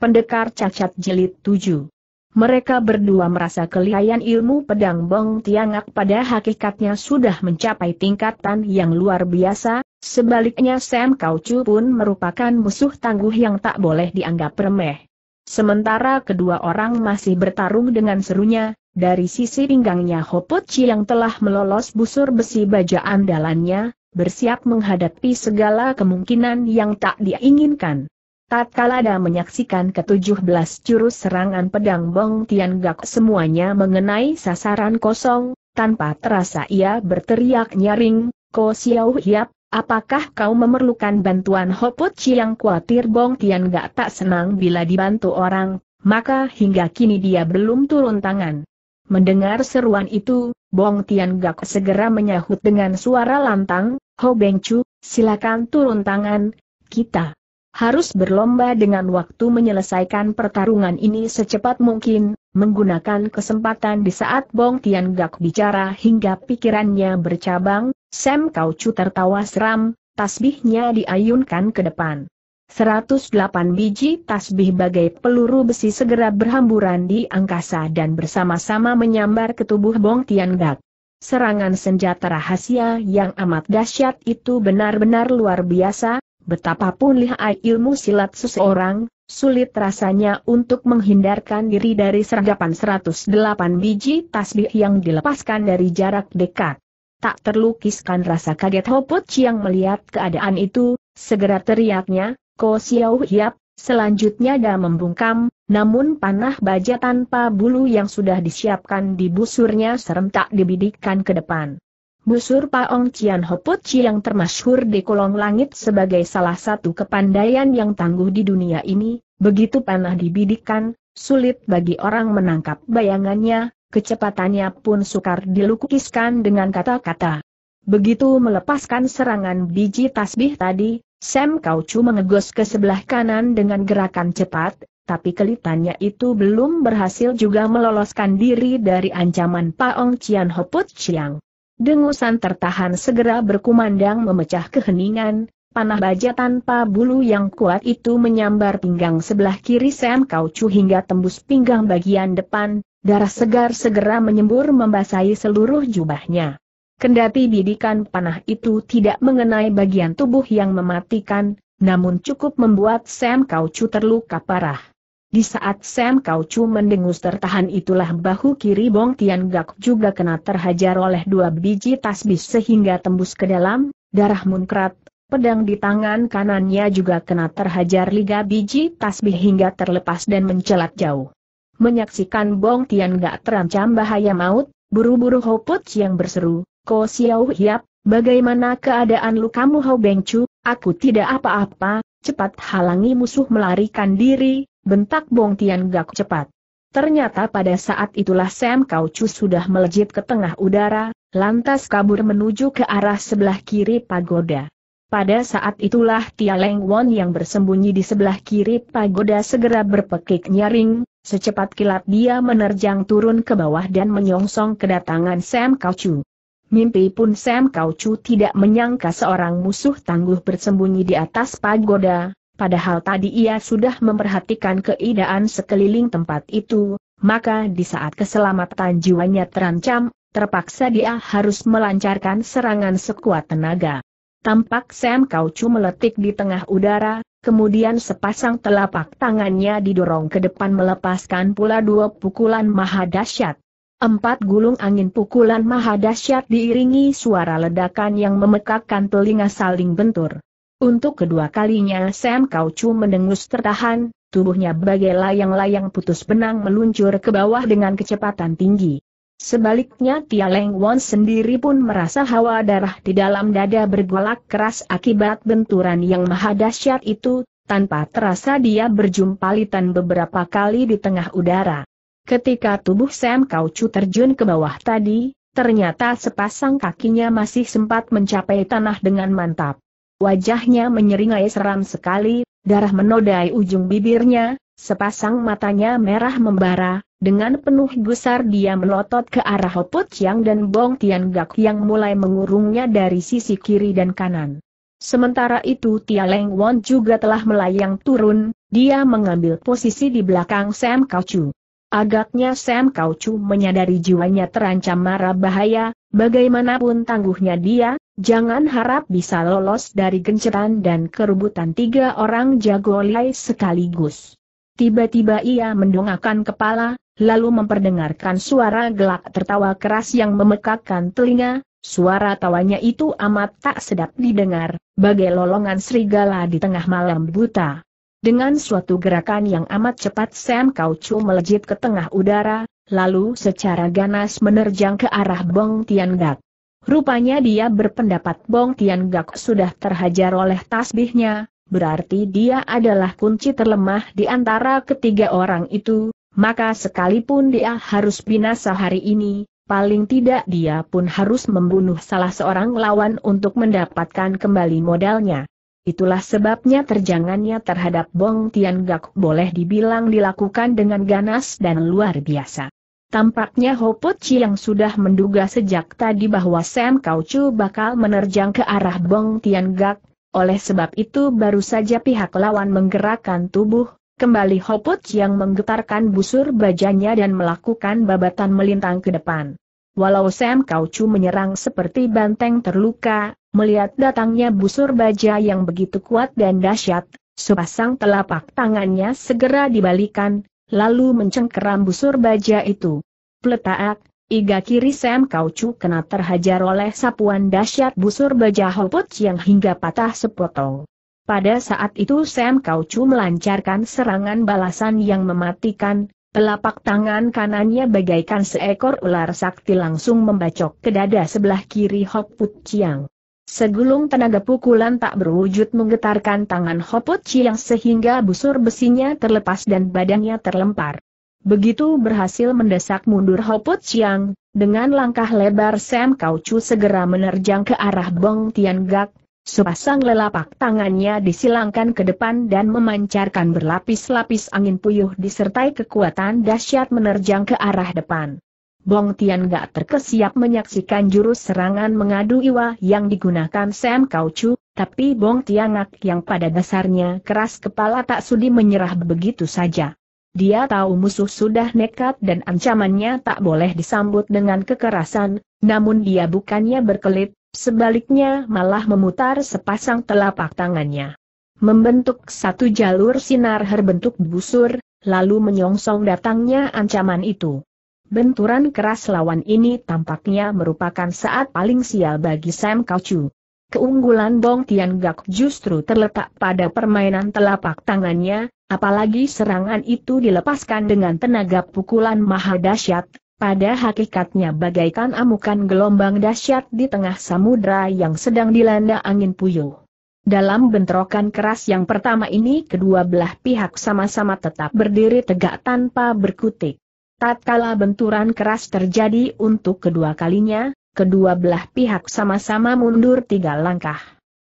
Pendekar Cacat Jilid tujuh. Mereka berdua merasa kelihayan ilmu pedang Bong Tiangak pada hakikatnya sudah mencapai tingkatan yang luar biasa, sebaliknya Sam Kaucu pun merupakan musuh tangguh yang tak boleh dianggap remeh. Sementara kedua orang masih bertarung dengan serunya, dari sisi pinggangnya Hoputchi yang telah melolos busur besi baja andalannya, bersiap menghadapi segala kemungkinan yang tak diinginkan. Tatkala ada menyaksikan ketujuh belas jurus serangan pedang Bong Tian Gak semuanya mengenai sasaran kosong, tanpa terasa ia berteriak nyaring, Ko Xiao Hiap, apakah kau memerlukan bantuan Hoput yang khawatir Bong Tian Gak tak senang bila dibantu orang, maka hingga kini dia belum turun tangan. Mendengar seruan itu, Bong Tian Gak segera menyahut dengan suara lantang, Ho Beng Chu, silakan turun tangan, kita harus berlomba dengan waktu menyelesaikan pertarungan ini secepat mungkin, menggunakan kesempatan di saat Bong Tian Gak bicara hingga pikirannya bercabang, Sam Chu tertawa seram, tasbihnya diayunkan ke depan. 108 biji tasbih bagai peluru besi segera berhamburan di angkasa dan bersama-sama menyambar ke tubuh Bong Tian Gak. Serangan senjata rahasia yang amat dahsyat itu benar-benar luar biasa, Betapapun lihai ilmu silat seseorang, sulit rasanya untuk menghindarkan diri dari sergapan 108 biji tasbih yang dilepaskan dari jarak dekat. Tak terlukiskan rasa kaget Hoput Chiang melihat keadaan itu, segera teriaknya, Ko Xiao Hiap, selanjutnya dia membungkam, namun panah baja tanpa bulu yang sudah disiapkan di busurnya serem dibidikkan ke depan busur Paong Cian Hopochi yang termasyhur di kolong langit sebagai salah satu kepandaian yang tangguh di dunia ini, begitu panah dibidikan, sulit bagi orang menangkap bayangannya, kecepatannya pun sukar dilukiskan dengan kata-kata. Begitu melepaskan serangan biji tasbih tadi, Sam Kaucu mengegos ke sebelah kanan dengan gerakan cepat, tapi kelitannya itu belum berhasil juga meloloskan diri dari ancaman Paong Cian Hoput Chiang. Dengusan tertahan segera berkumandang memecah keheningan, panah baja tanpa bulu yang kuat itu menyambar pinggang sebelah kiri Sam Kauchu hingga tembus pinggang bagian depan, darah segar segera menyembur membasahi seluruh jubahnya. Kendati bidikan panah itu tidak mengenai bagian tubuh yang mematikan, namun cukup membuat Sam Kauchu terluka parah. Di saat Sam Kaucu mendengus tertahan itulah bahu kiri Bong Tian Gak juga kena terhajar oleh dua biji tasbih sehingga tembus ke dalam, darah munkrat, pedang di tangan kanannya juga kena terhajar liga biji tasbih hingga terlepas dan mencelat jauh. Menyaksikan Bong Tian Gak terancam bahaya maut, buru-buru Hoput yang berseru, Ko Xiao Hiap, bagaimana keadaan lukamu Ho Beng Chu, aku tidak apa-apa, cepat halangi musuh melarikan diri, Bentak Bong Tian Gak cepat. Ternyata pada saat itulah Sam Kau Chu sudah melejit ke tengah udara, lantas kabur menuju ke arah sebelah kiri pagoda. Pada saat itulah Tia Leng Won yang bersembunyi di sebelah kiri pagoda segera berpekik nyaring, secepat kilat dia menerjang turun ke bawah dan menyongsong kedatangan Sam Kau Chu. Mimpi pun Sam Kau Chu tidak menyangka seorang musuh tangguh bersembunyi di atas pagoda, padahal tadi ia sudah memperhatikan keadaan sekeliling tempat itu, maka di saat keselamatan jiwanya terancam, terpaksa dia harus melancarkan serangan sekuat tenaga. Tampak Sam Kaucu meletik di tengah udara, kemudian sepasang telapak tangannya didorong ke depan melepaskan pula dua pukulan maha dahsyat. Empat gulung angin pukulan maha dahsyat diiringi suara ledakan yang memekakkan telinga saling bentur. Untuk kedua kalinya Sam Kaucu mendengus tertahan, tubuhnya bagai layang-layang putus benang meluncur ke bawah dengan kecepatan tinggi. Sebaliknya Tia Leng Won sendiri pun merasa hawa darah di dalam dada bergolak keras akibat benturan yang maha dahsyat itu, tanpa terasa dia berjumpalitan beberapa kali di tengah udara. Ketika tubuh Sam Kaucu terjun ke bawah tadi, ternyata sepasang kakinya masih sempat mencapai tanah dengan mantap. Wajahnya menyeringai seram sekali, darah menodai ujung bibirnya, sepasang matanya merah membara, dengan penuh gusar dia melotot ke arah Hoput Chiang dan Bong Tian Gak yang mulai mengurungnya dari sisi kiri dan kanan. Sementara itu Tia Leng Won juga telah melayang turun, dia mengambil posisi di belakang Sam Kau Chu. Agaknya Sam Kaucu menyadari jiwanya terancam marah bahaya, bagaimanapun tangguhnya dia, jangan harap bisa lolos dari genceran dan kerubutan tiga orang jago lihai sekaligus. Tiba-tiba ia mendongakkan kepala, lalu memperdengarkan suara gelak tertawa keras yang memekakkan telinga, suara tawanya itu amat tak sedap didengar, bagai lolongan serigala di tengah malam buta. Dengan suatu gerakan yang amat cepat Sam Kauchu melejit ke tengah udara, lalu secara ganas menerjang ke arah Bong Gak. Rupanya dia berpendapat Bong Gak sudah terhajar oleh tasbihnya, berarti dia adalah kunci terlemah di antara ketiga orang itu, maka sekalipun dia harus binasa hari ini, paling tidak dia pun harus membunuh salah seorang lawan untuk mendapatkan kembali modalnya. Itulah sebabnya terjangannya terhadap Bong Tian Gak boleh dibilang dilakukan dengan ganas dan luar biasa. Tampaknya Hopo Chi yang sudah menduga sejak tadi bahwa Sam Kau Chu bakal menerjang ke arah Bong Tian Gak. oleh sebab itu baru saja pihak lawan menggerakkan tubuh, kembali Hopo Chi yang menggetarkan busur bajanya dan melakukan babatan melintang ke depan. Walau Sam Kau Chu menyerang seperti banteng terluka, Melihat datangnya busur baja yang begitu kuat dan dahsyat, sepasang telapak tangannya segera dibalikan, lalu mencengkeram busur baja itu. Peletaak, iga kiri Sam Kaucu kena terhajar oleh sapuan dahsyat busur baja Hoput yang hingga patah sepotong. Pada saat itu Sam Kaucu melancarkan serangan balasan yang mematikan, telapak tangan kanannya bagaikan seekor ular sakti langsung membacok ke dada sebelah kiri Hoput Chiang. Segulung tenaga pukulan tak berwujud menggetarkan tangan Hopot Chiang sehingga busur besinya terlepas dan badannya terlempar. Begitu berhasil mendesak mundur Hopot Chiang, dengan langkah lebar Sam Kau Chu segera menerjang ke arah Bong Tian Gak, sepasang lelapak tangannya disilangkan ke depan dan memancarkan berlapis-lapis angin puyuh disertai kekuatan dahsyat menerjang ke arah depan. Bong Tian gak terkesiap menyaksikan jurus serangan mengadu iwa yang digunakan Sam Kaucu, tapi Bong Tiangak yang pada dasarnya keras kepala tak sudi menyerah begitu saja. Dia tahu musuh sudah nekat dan ancamannya tak boleh disambut dengan kekerasan, namun dia bukannya berkelit, sebaliknya malah memutar sepasang telapak tangannya. Membentuk satu jalur sinar herbentuk busur, lalu menyongsong datangnya ancaman itu. Benturan keras lawan ini tampaknya merupakan saat paling sial bagi Sam Kauchu. Keunggulan Dong Tiangak justru terletak pada permainan telapak tangannya, apalagi serangan itu dilepaskan dengan tenaga pukulan maha dahsyat, pada hakikatnya bagaikan amukan gelombang dahsyat di tengah samudra yang sedang dilanda angin puyuh. Dalam bentrokan keras yang pertama ini kedua belah pihak sama-sama tetap berdiri tegak tanpa berkutik. Tatkala benturan keras terjadi untuk kedua kalinya, kedua belah pihak sama-sama mundur tiga langkah.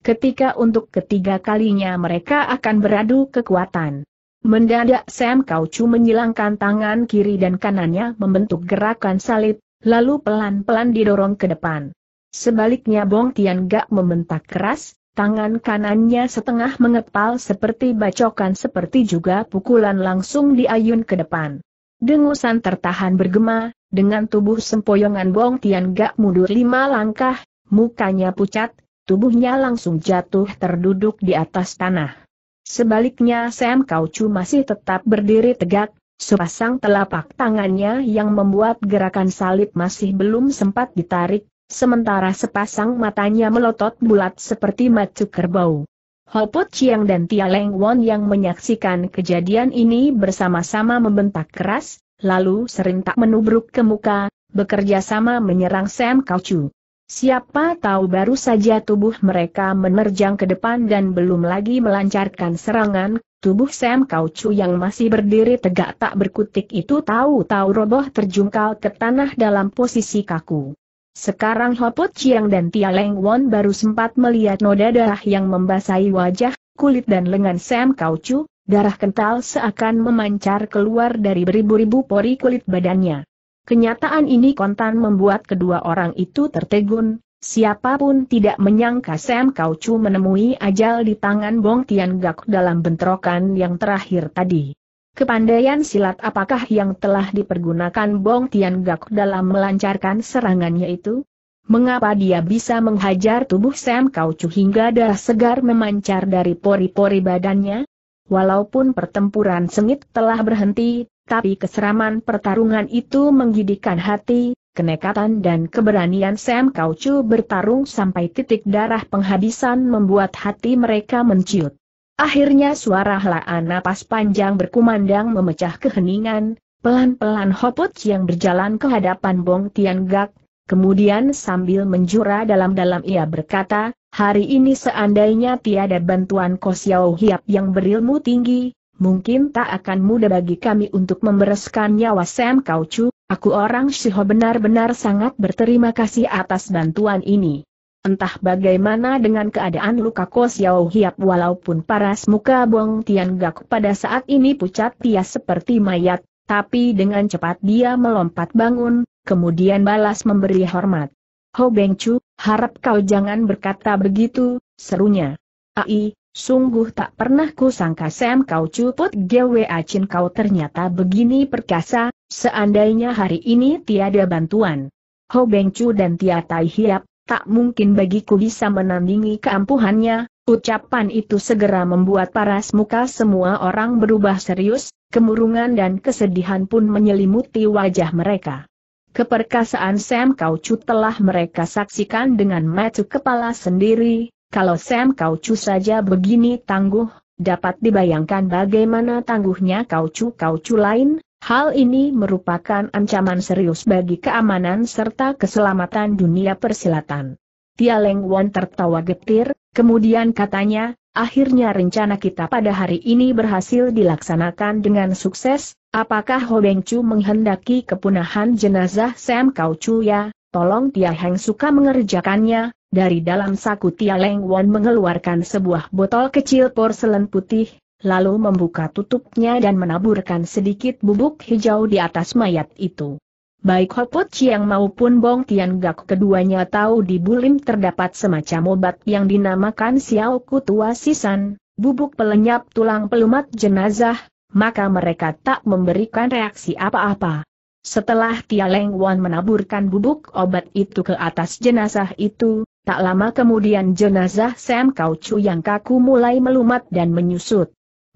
Ketika untuk ketiga kalinya mereka akan beradu kekuatan. Mendadak Sam Kaucu menyilangkan tangan kiri dan kanannya membentuk gerakan salib, lalu pelan-pelan didorong ke depan. Sebaliknya Bong Tian Gak membentak keras, tangan kanannya setengah mengepal seperti bacokan seperti juga pukulan langsung diayun ke depan. Dengusan tertahan bergema, dengan tubuh sempoyongan Bong Tian Gak mundur lima langkah, mukanya pucat, tubuhnya langsung jatuh terduduk di atas tanah. Sebaliknya Sam Kau Chu masih tetap berdiri tegak, sepasang telapak tangannya yang membuat gerakan salib masih belum sempat ditarik, sementara sepasang matanya melotot bulat seperti macu kerbau. Hopo Chiang dan Tia Leng Won yang menyaksikan kejadian ini bersama-sama membentak keras, lalu serentak menubruk ke muka, bekerja sama menyerang Sam Kaucu. Siapa tahu baru saja tubuh mereka menerjang ke depan dan belum lagi melancarkan serangan, tubuh Sam Kaucu yang masih berdiri tegak tak berkutik itu tahu-tahu roboh terjungkal ke tanah dalam posisi kaku. Sekarang Hopot Chiang dan Tia Leng Won baru sempat melihat noda darah yang membasahi wajah, kulit dan lengan Sam Kaucu, darah kental seakan memancar keluar dari beribu-ribu pori kulit badannya. Kenyataan ini kontan membuat kedua orang itu tertegun, siapapun tidak menyangka Sam Kaucu menemui ajal di tangan Bong Tian Gak dalam bentrokan yang terakhir tadi. Kepandaian silat apakah yang telah dipergunakan Bong Tian Gak dalam melancarkan serangannya itu? Mengapa dia bisa menghajar tubuh Sam Kaucu hingga darah segar memancar dari pori-pori badannya? Walaupun pertempuran sengit telah berhenti, tapi keseraman pertarungan itu menggidikan hati, kenekatan dan keberanian Sam Kaucu bertarung sampai titik darah penghabisan membuat hati mereka menciut. Akhirnya suara helaan napas panjang berkumandang memecah keheningan, pelan-pelan Hoput yang berjalan ke hadapan Bong Tian Gak, kemudian sambil menjura dalam-dalam ia berkata, hari ini seandainya tiada bantuan Kosiao Hiap yang berilmu tinggi, mungkin tak akan mudah bagi kami untuk membereskan nyawa Sam Kau Chu. aku orang Shiho benar-benar sangat berterima kasih atas bantuan ini. Entah bagaimana dengan keadaan luka Ko Xiao Hiap walaupun paras muka Bong Tian Gak pada saat ini pucat pias seperti mayat, tapi dengan cepat dia melompat bangun, kemudian balas memberi hormat. Ho Beng Chu, harap kau jangan berkata begitu, serunya. Ai, sungguh tak pernah ku sangka Sam kau cuput GWA Chin kau ternyata begini perkasa, seandainya hari ini tiada bantuan. Ho Beng Chu dan Tia Tai Hiap, tak mungkin bagiku bisa menandingi keampuhannya, ucapan itu segera membuat paras muka semua orang berubah serius, kemurungan dan kesedihan pun menyelimuti wajah mereka. Keperkasaan Sam Kauchu telah mereka saksikan dengan mata kepala sendiri, kalau Sam Kauchu saja begini tangguh, dapat dibayangkan bagaimana tangguhnya Kauchu Kauchu lain, Hal ini merupakan ancaman serius bagi keamanan serta keselamatan dunia persilatan. Tia Leng Wan tertawa getir, kemudian katanya, akhirnya rencana kita pada hari ini berhasil dilaksanakan dengan sukses, apakah Ho Beng Chu menghendaki kepunahan jenazah Sam Kau Chu ya? Tolong Tia Heng suka mengerjakannya, dari dalam saku Tia Leng Wan mengeluarkan sebuah botol kecil porselen putih, lalu membuka tutupnya dan menaburkan sedikit bubuk hijau di atas mayat itu. Baik Hopot Chiang maupun Bong Tian Gak keduanya tahu di Bulim terdapat semacam obat yang dinamakan Xiao Kutua Sisan, bubuk pelenyap tulang pelumat jenazah, maka mereka tak memberikan reaksi apa-apa. Setelah Tia Leng Wan menaburkan bubuk obat itu ke atas jenazah itu, tak lama kemudian jenazah Sam Kau Chu yang kaku mulai melumat dan menyusut.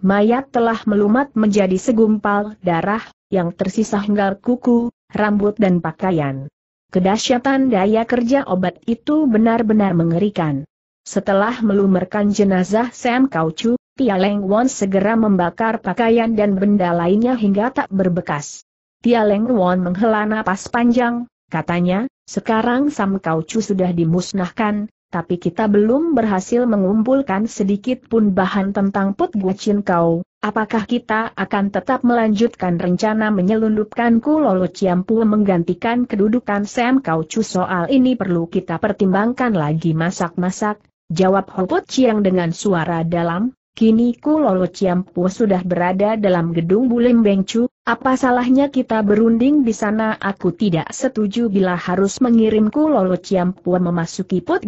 Mayat telah melumat menjadi segumpal darah, yang tersisa hingga kuku, rambut dan pakaian. Kedahsyatan daya kerja obat itu benar-benar mengerikan. Setelah melumerkan jenazah Sam Kauchu, Tia Leng Won segera membakar pakaian dan benda lainnya hingga tak berbekas. Tia Leng Won menghela napas panjang, katanya, sekarang Sam Kauchu sudah dimusnahkan, tapi kita belum berhasil mengumpulkan sedikit pun bahan tentang Put Guacin kau. Apakah kita akan tetap melanjutkan rencana menyelundupkan Kulolo Ciampu menggantikan kedudukan Sam Kau Chu soal ini perlu kita pertimbangkan lagi masak-masak, jawab Put Chiang dengan suara dalam, Kini Kulolo Ciampu sudah berada dalam gedung Bulim Bengcu, apa salahnya kita berunding di sana? Aku tidak setuju bila harus mengirim Kulolo Ciampu memasuki put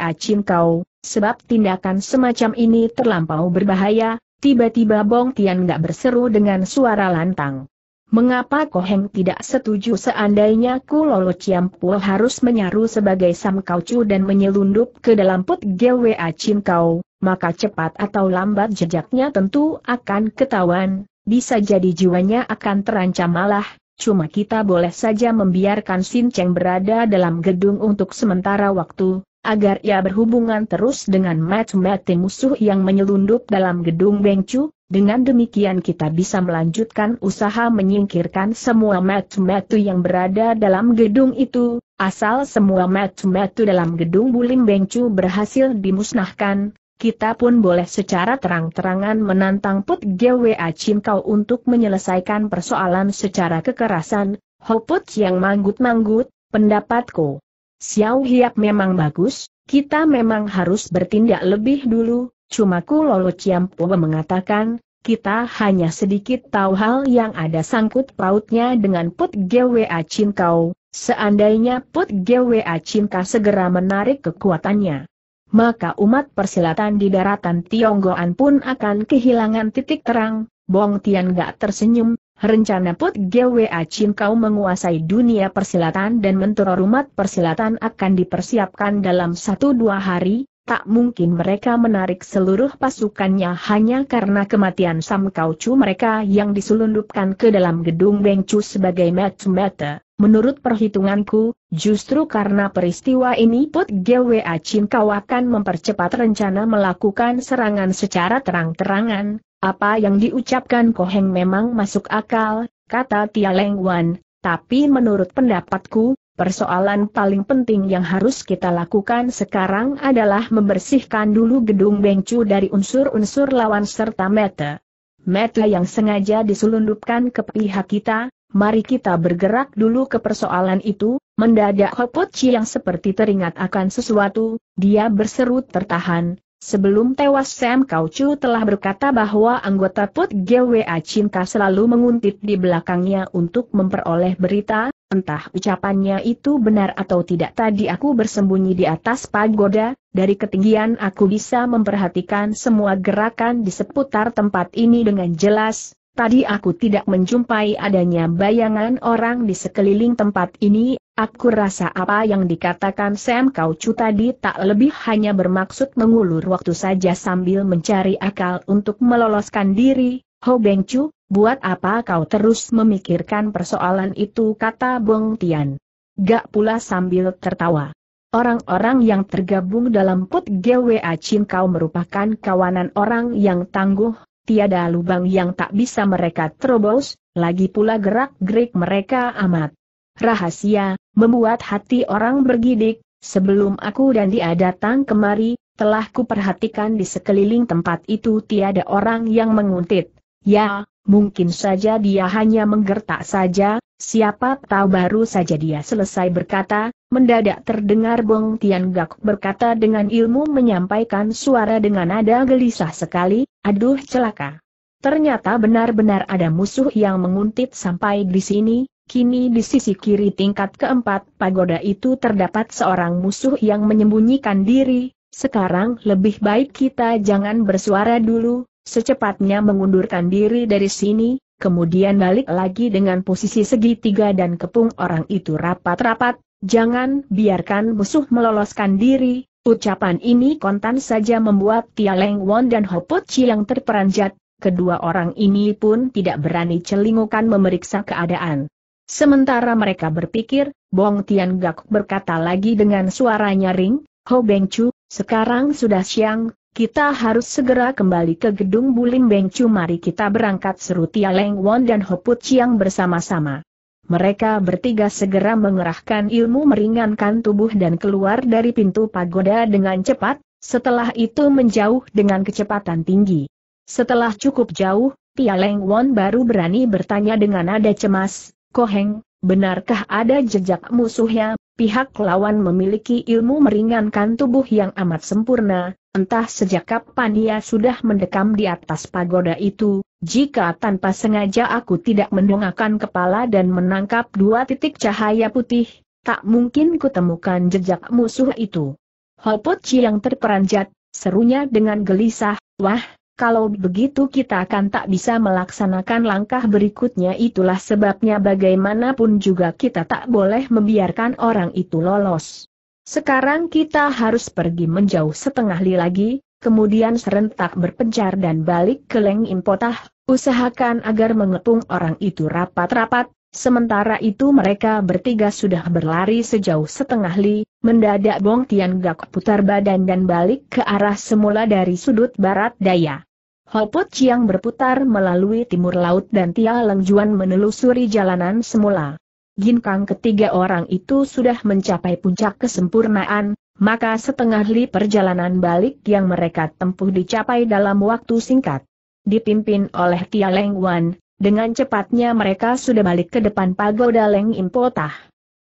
acin kau. sebab tindakan semacam ini terlampau berbahaya, tiba-tiba Bong Tian gak berseru dengan suara lantang. Mengapa Koheng tidak setuju seandainya ku Kulolo Ciampu harus menyaru sebagai Sam Kauchu dan menyelundup ke dalam put GWA kau, maka cepat atau lambat jejaknya tentu akan ketahuan, bisa jadi jiwanya akan terancam malah, cuma kita boleh saja membiarkan Sin Cheng berada dalam gedung untuk sementara waktu, agar ia berhubungan terus dengan mat-mati musuh yang menyelundup dalam gedung Chu, dengan demikian kita bisa melanjutkan usaha menyingkirkan semua metu-metu yang berada dalam gedung itu, asal semua metu-metu dalam gedung Bulim Bengcu berhasil dimusnahkan, kita pun boleh secara terang-terangan menantang Put GWA Kau untuk menyelesaikan persoalan secara kekerasan, Put yang manggut-manggut, pendapatku. Xiao Hiap memang bagus, kita memang harus bertindak lebih dulu, Cuma ku Kulolo Ciampo mengatakan, kita hanya sedikit tahu hal yang ada sangkut pautnya dengan Put GWA kau. seandainya Put GWA kau segera menarik kekuatannya. Maka umat persilatan di daratan Tionggoan pun akan kehilangan titik terang, Bong Tian gak tersenyum, rencana Put GWA kau menguasai dunia persilatan dan mentor umat persilatan akan dipersiapkan dalam satu dua hari, Tak mungkin mereka menarik seluruh pasukannya hanya karena kematian Sam Kauchu mereka yang diselundupkan ke dalam gedung Bengchu sebagai matchmaker. Menurut perhitunganku, justru karena peristiwa ini Put GWA Chin Kau akan mempercepat rencana melakukan serangan secara terang-terangan. Apa yang diucapkan Koheng memang masuk akal, kata Tia Leng Wan, tapi menurut pendapatku, Persoalan paling penting yang harus kita lakukan sekarang adalah membersihkan dulu gedung Bengcu dari unsur-unsur lawan serta meta. Meta yang sengaja diselundupkan ke pihak kita, mari kita bergerak dulu ke persoalan itu, mendadak Hopochi yang seperti teringat akan sesuatu, dia berseru tertahan. Sebelum tewas Sam Kaucu telah berkata bahwa anggota Put GWA Cinta selalu menguntit di belakangnya untuk memperoleh berita, Entah ucapannya itu benar atau tidak tadi aku bersembunyi di atas pagoda, dari ketinggian aku bisa memperhatikan semua gerakan di seputar tempat ini dengan jelas, tadi aku tidak menjumpai adanya bayangan orang di sekeliling tempat ini, aku rasa apa yang dikatakan Sam Kaucu tadi tak lebih hanya bermaksud mengulur waktu saja sambil mencari akal untuk meloloskan diri, Ho Beng Chu, buat apa kau terus memikirkan persoalan itu kata Bong Tian. Gak pula sambil tertawa. Orang-orang yang tergabung dalam put GWA Chin kau merupakan kawanan orang yang tangguh, tiada lubang yang tak bisa mereka terobos, lagi pula gerak-gerik mereka amat. Rahasia, membuat hati orang bergidik, sebelum aku dan dia datang kemari, telah kuperhatikan di sekeliling tempat itu tiada orang yang menguntit. Ya, mungkin saja dia hanya menggertak saja, siapa tahu baru saja dia selesai berkata, mendadak terdengar Bong Tian Gak berkata dengan ilmu menyampaikan suara dengan nada gelisah sekali, aduh celaka. Ternyata benar-benar ada musuh yang menguntit sampai di sini, Kini di sisi kiri tingkat keempat pagoda itu terdapat seorang musuh yang menyembunyikan diri, sekarang lebih baik kita jangan bersuara dulu, Secepatnya mengundurkan diri dari sini, kemudian balik lagi dengan posisi segitiga dan kepung orang itu rapat-rapat, jangan biarkan musuh meloloskan diri, ucapan ini kontan saja membuat Tia Leng Won dan Chi yang terperanjat, kedua orang ini pun tidak berani celingukan memeriksa keadaan. Sementara mereka berpikir, Bong Tian Gak berkata lagi dengan suara nyaring, Ho Beng Chu, sekarang sudah siang, kita harus segera kembali ke gedung Bulim Bengcu mari kita berangkat seru Tia Leng Won dan Hoput Chiang bersama-sama. Mereka bertiga segera mengerahkan ilmu meringankan tubuh dan keluar dari pintu pagoda dengan cepat, setelah itu menjauh dengan kecepatan tinggi. Setelah cukup jauh, Tia Leng Won baru berani bertanya dengan nada cemas, Koheng, benarkah ada jejak musuhnya? pihak lawan memiliki ilmu meringankan tubuh yang amat sempurna, entah sejak kapan ia sudah mendekam di atas pagoda itu, jika tanpa sengaja aku tidak mendongakkan kepala dan menangkap dua titik cahaya putih, tak mungkin kutemukan jejak musuh itu. Hopot yang terperanjat, serunya dengan gelisah, wah, kalau begitu kita akan tak bisa melaksanakan langkah berikutnya itulah sebabnya bagaimanapun juga kita tak boleh membiarkan orang itu lolos. Sekarang kita harus pergi menjauh setengah li lagi, kemudian serentak berpencar dan balik ke Leng Impotah, usahakan agar mengepung orang itu rapat-rapat, Sementara itu mereka bertiga sudah berlari sejauh setengah li, mendadak Bong Tian Gak putar badan dan balik ke arah semula dari sudut barat daya. Hopot Chiang berputar melalui timur laut dan Tia Leng Juan menelusuri jalanan semula. Ginkang ketiga orang itu sudah mencapai puncak kesempurnaan, maka setengah li perjalanan balik yang mereka tempuh dicapai dalam waktu singkat. Dipimpin oleh Tia Leng Wan, dengan cepatnya mereka sudah balik ke depan pagoda Leng Impotah.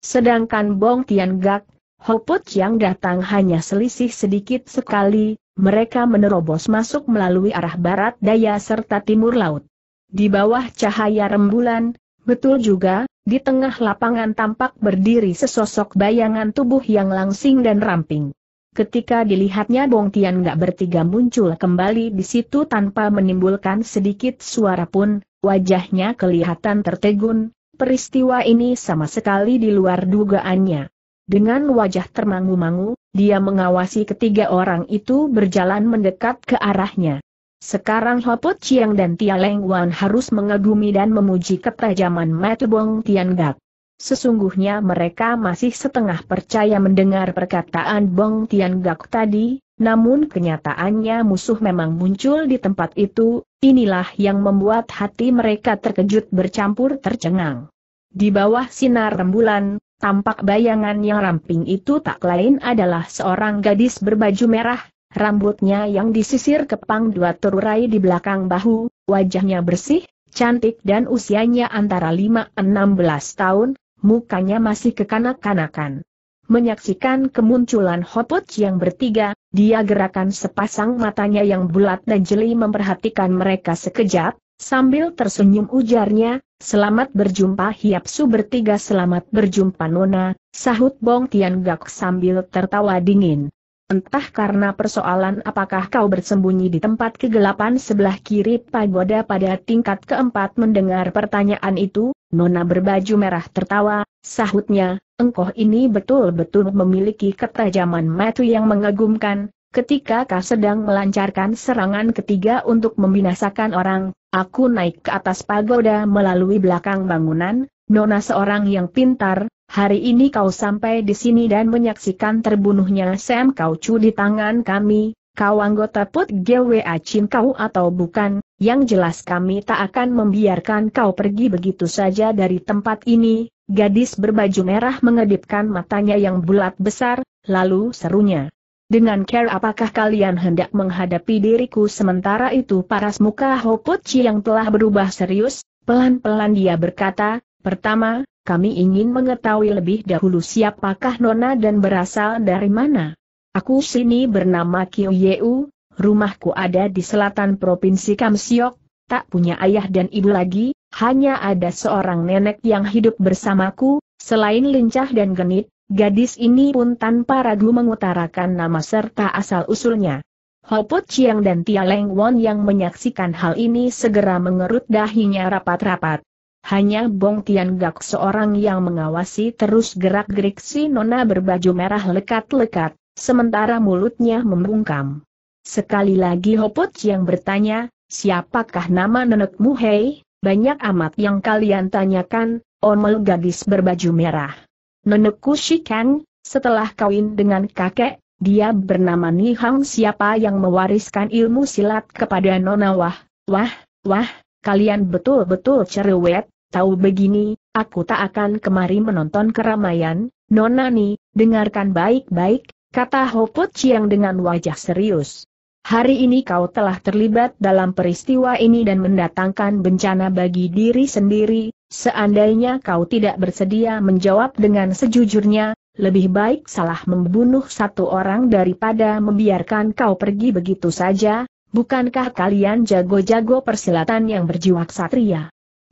Sedangkan Bong Tian Gak, Hoput yang datang hanya selisih sedikit sekali, mereka menerobos masuk melalui arah barat daya serta timur laut. Di bawah cahaya rembulan, betul juga, di tengah lapangan tampak berdiri sesosok bayangan tubuh yang langsing dan ramping. Ketika dilihatnya Bong Tian gak bertiga muncul kembali di situ tanpa menimbulkan sedikit suara pun, Wajahnya kelihatan tertegun, peristiwa ini sama sekali di luar dugaannya. Dengan wajah termangu-mangu, dia mengawasi ketiga orang itu berjalan mendekat ke arahnya. Sekarang Hopot Chiang dan Tia Leng Wan harus mengagumi dan memuji ketajaman Tian Gak. Sesungguhnya mereka masih setengah percaya mendengar perkataan Bong Gak tadi, namun kenyataannya musuh memang muncul di tempat itu, inilah yang membuat hati mereka terkejut bercampur tercengang. Di bawah sinar rembulan, tampak bayangan yang ramping itu tak lain adalah seorang gadis berbaju merah, rambutnya yang disisir ke pang dua terurai di belakang bahu, wajahnya bersih, cantik dan usianya antara 5-16 tahun, mukanya masih kekanak-kanakan. Menyaksikan kemunculan Hopot yang bertiga, dia gerakan sepasang matanya yang bulat dan jeli memperhatikan mereka sekejap, sambil tersenyum ujarnya, Selamat berjumpa Hiap Su bertiga selamat berjumpa Nona, sahut Bong Tian Gak sambil tertawa dingin. Entah karena persoalan apakah kau bersembunyi di tempat kegelapan sebelah kiri pagoda pada tingkat keempat mendengar pertanyaan itu, Nona berbaju merah tertawa, sahutnya, engkau ini betul-betul memiliki ketajaman metu yang mengagumkan, ketika kau sedang melancarkan serangan ketiga untuk membinasakan orang, aku naik ke atas pagoda melalui belakang bangunan, Nona seorang yang pintar, hari ini kau sampai di sini dan menyaksikan terbunuhnya Sam Kau Chu di tangan kami, kau anggota Put GWA Chin kau atau bukan, yang jelas kami tak akan membiarkan kau pergi begitu saja dari tempat ini, gadis berbaju merah mengedipkan matanya yang bulat besar, lalu serunya. Dengan care apakah kalian hendak menghadapi diriku sementara itu paras muka Hopochi yang telah berubah serius, pelan-pelan dia berkata, pertama, kami ingin mengetahui lebih dahulu siapakah Nona dan berasal dari mana. Aku sini bernama Kyu Yeu, rumahku ada di selatan Provinsi Kamsiok, tak punya ayah dan ibu lagi, hanya ada seorang nenek yang hidup bersamaku, selain lincah dan genit, gadis ini pun tanpa ragu mengutarakan nama serta asal-usulnya. Hopot Chiang dan Tia Leng Won yang menyaksikan hal ini segera mengerut dahinya rapat-rapat. Hanya Bong Tian Gak seorang yang mengawasi terus gerak-gerik si nona berbaju merah lekat-lekat, sementara mulutnya membungkam. Sekali lagi Hopot yang bertanya, siapakah nama nenekmu hei? Banyak amat yang kalian tanyakan, omel gadis berbaju merah. Nenekku Shikan, setelah kawin dengan kakek, dia bernama Nihang siapa yang mewariskan ilmu silat kepada Nona Wah. Wah, wah, kalian betul-betul cerewet, tahu begini, aku tak akan kemari menonton keramaian, Nona ni dengarkan baik-baik, kata Hoput Chiang dengan wajah serius. Hari ini kau telah terlibat dalam peristiwa ini dan mendatangkan bencana bagi diri sendiri, seandainya kau tidak bersedia menjawab dengan sejujurnya, lebih baik salah membunuh satu orang daripada membiarkan kau pergi begitu saja, bukankah kalian jago-jago persilatan yang berjiwa ksatria?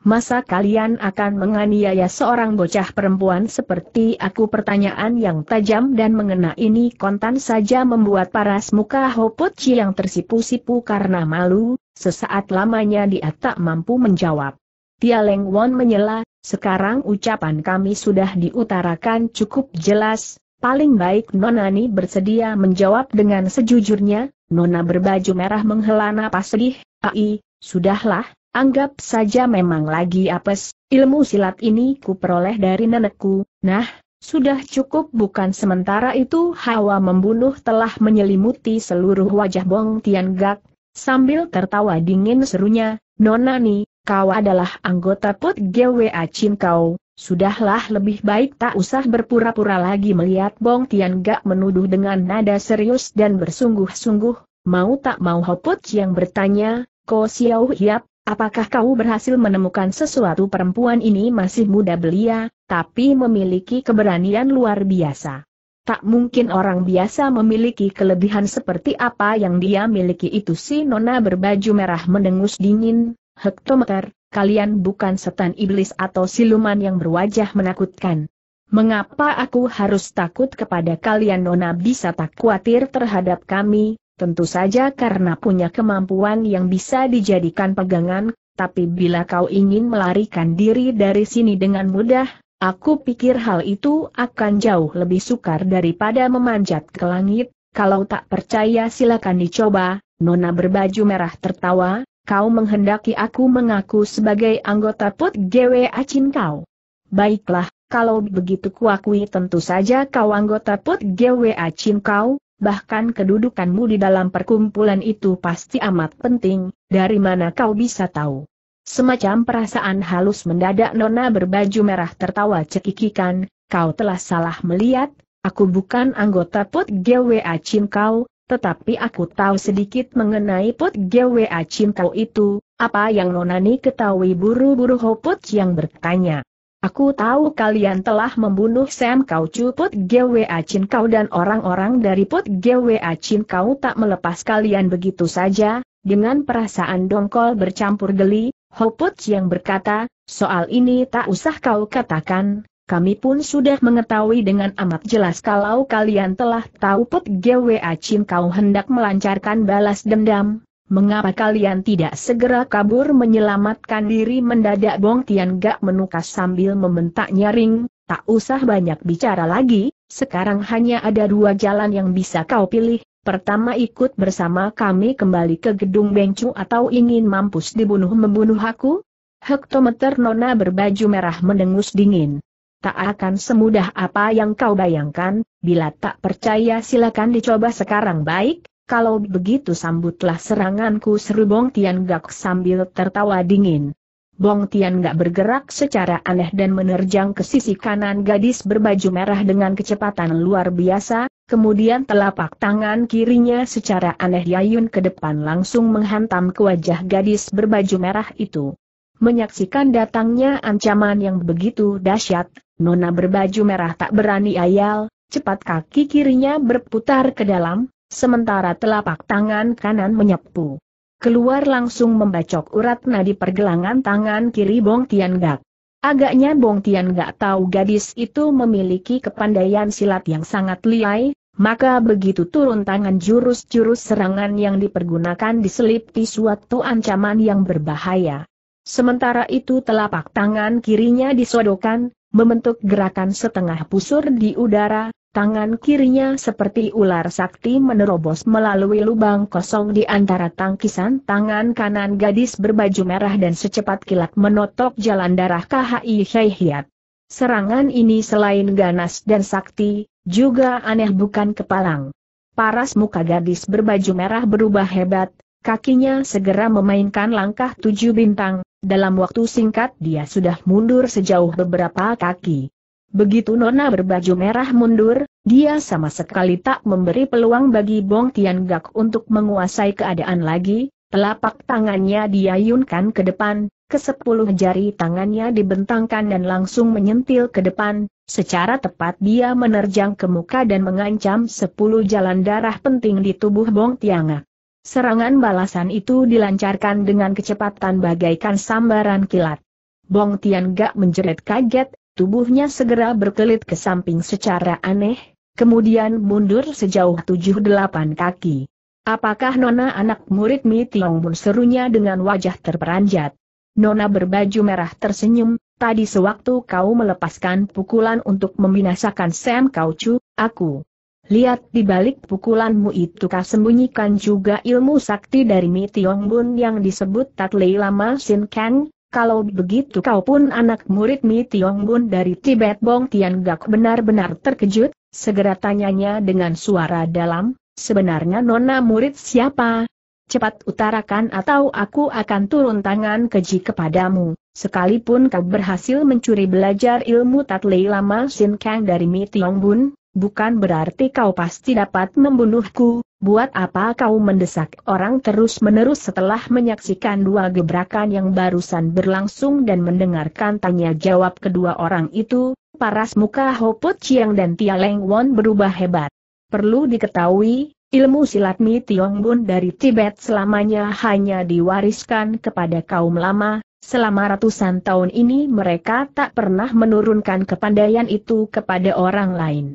Masa kalian akan menganiaya seorang bocah perempuan seperti aku pertanyaan yang tajam dan mengena ini kontan saja membuat paras muka Hopochi yang tersipu-sipu karena malu, sesaat lamanya dia tak mampu menjawab. Tia Leng Won menyela, sekarang ucapan kami sudah diutarakan cukup jelas, paling baik Nonani bersedia menjawab dengan sejujurnya, Nona berbaju merah menghela napas sedih, ai, sudahlah, Anggap saja memang lagi apes, ilmu silat ini kuperoleh dari nenekku, nah, sudah cukup bukan sementara itu hawa membunuh telah menyelimuti seluruh wajah Bong Tian Gak. sambil tertawa dingin serunya, Nonani, kau adalah anggota Put GWA Chin kau, sudahlah lebih baik tak usah berpura-pura lagi melihat Bong Tian Gak menuduh dengan nada serius dan bersungguh-sungguh, mau tak mau Hoput yang bertanya, Ko Xiao Hiap, Apakah kau berhasil menemukan sesuatu perempuan ini masih muda belia, tapi memiliki keberanian luar biasa? Tak mungkin orang biasa memiliki kelebihan seperti apa yang dia miliki itu si nona berbaju merah mendengus dingin, hektometer, kalian bukan setan iblis atau siluman yang berwajah menakutkan. Mengapa aku harus takut kepada kalian Nona bisa tak khawatir terhadap kami, tentu saja karena punya kemampuan yang bisa dijadikan pegangan, tapi bila kau ingin melarikan diri dari sini dengan mudah, aku pikir hal itu akan jauh lebih sukar daripada memanjat ke langit, kalau tak percaya silakan dicoba, Nona berbaju merah tertawa, kau menghendaki aku mengaku sebagai anggota put gwe Acin kau. Baiklah, kalau begitu kuakui tentu saja kau anggota put gwe Acin kau, bahkan kedudukanmu di dalam perkumpulan itu pasti amat penting, dari mana kau bisa tahu? Semacam perasaan halus mendadak Nona berbaju merah tertawa cekikikan, kau telah salah melihat, aku bukan anggota Pot GWA Chin kau, tetapi aku tahu sedikit mengenai Pot GWA Chin kau itu, apa yang Nona ni ketahui buru-buru Hopot yang bertanya. Aku tahu kalian telah membunuh Sam Kau Chu Put Gwa Chin Kau dan orang-orang dari Put Gwa Chin Kau tak melepas kalian begitu saja, dengan perasaan dongkol bercampur geli, Hoput yang berkata, soal ini tak usah kau katakan, kami pun sudah mengetahui dengan amat jelas kalau kalian telah tahu Put Gwa Chin kau hendak melancarkan balas dendam, Mengapa kalian tidak segera kabur menyelamatkan diri mendadak Bong Tian Gak menukas sambil membentak nyaring, tak usah banyak bicara lagi, sekarang hanya ada dua jalan yang bisa kau pilih, pertama ikut bersama kami kembali ke gedung Bengcu atau ingin mampus dibunuh-membunuh aku? Hektometer Nona berbaju merah mendengus dingin. Tak akan semudah apa yang kau bayangkan, bila tak percaya silakan dicoba sekarang baik, kalau begitu sambutlah seranganku seru Bong Tian Gak sambil tertawa dingin. Bong Tian Gak bergerak secara aneh dan menerjang ke sisi kanan gadis berbaju merah dengan kecepatan luar biasa, kemudian telapak tangan kirinya secara aneh yayun ke depan langsung menghantam ke wajah gadis berbaju merah itu. Menyaksikan datangnya ancaman yang begitu dahsyat, Nona berbaju merah tak berani ayal, cepat kaki kirinya berputar ke dalam, Sementara telapak tangan kanan menyepu. Keluar langsung membacok urat nadi pergelangan tangan kiri Bong Gak. Agaknya Bong Gak tahu gadis itu memiliki kepandaian silat yang sangat liai, maka begitu turun tangan jurus-jurus serangan yang dipergunakan diselipi suatu ancaman yang berbahaya. Sementara itu telapak tangan kirinya disodokan, membentuk gerakan setengah pusur di udara, Tangan kirinya seperti ular sakti menerobos melalui lubang kosong di antara tangkisan tangan kanan gadis berbaju merah dan secepat kilat menotok jalan darah KHI Syaihyat. Serangan ini selain ganas dan sakti, juga aneh bukan kepalang. Paras muka gadis berbaju merah berubah hebat, kakinya segera memainkan langkah tujuh bintang, dalam waktu singkat dia sudah mundur sejauh beberapa kaki. Begitu Nona berbaju merah mundur, dia sama sekali tak memberi peluang bagi Bong Tian Gak untuk menguasai keadaan lagi, telapak tangannya diayunkan ke depan, ke sepuluh jari tangannya dibentangkan dan langsung menyentil ke depan, secara tepat dia menerjang ke muka dan mengancam sepuluh jalan darah penting di tubuh Bong Tian Gak. Serangan balasan itu dilancarkan dengan kecepatan bagaikan sambaran kilat. Bong Tian Gak menjerit kaget, Tubuhnya segera berkelit ke samping secara aneh, kemudian mundur sejauh tujuh delapan kaki. Apakah Nona anak murid Mi Tiong Bun serunya dengan wajah terperanjat? Nona berbaju merah tersenyum, tadi sewaktu kau melepaskan pukulan untuk membinasakan Sam Kau Chu, aku Lihat di balik pukulanmu itu kau sembunyikan juga ilmu sakti dari Mi Tiong Bun yang disebut Tat Lei Lama Sin Kang, kalau begitu kau pun anak murid Mi Tiong Bun dari Tibet Bong Tian Gak benar-benar terkejut, segera tanyanya dengan suara dalam, sebenarnya nona murid siapa? Cepat utarakan atau aku akan turun tangan keji kepadamu, sekalipun kau berhasil mencuri belajar ilmu tatlei lama Sin Kang dari Mi Tiong Bun, bukan berarti kau pasti dapat membunuhku, Buat apa kau mendesak orang terus-menerus setelah menyaksikan dua gebrakan yang barusan berlangsung dan mendengarkan tanya-jawab kedua orang itu, paras muka Hoput Chiang dan Tia Leng Won berubah hebat. Perlu diketahui, ilmu silat Mi Tiong Bun dari Tibet selamanya hanya diwariskan kepada kaum lama, Selama ratusan tahun ini mereka tak pernah menurunkan kepandaian itu kepada orang lain.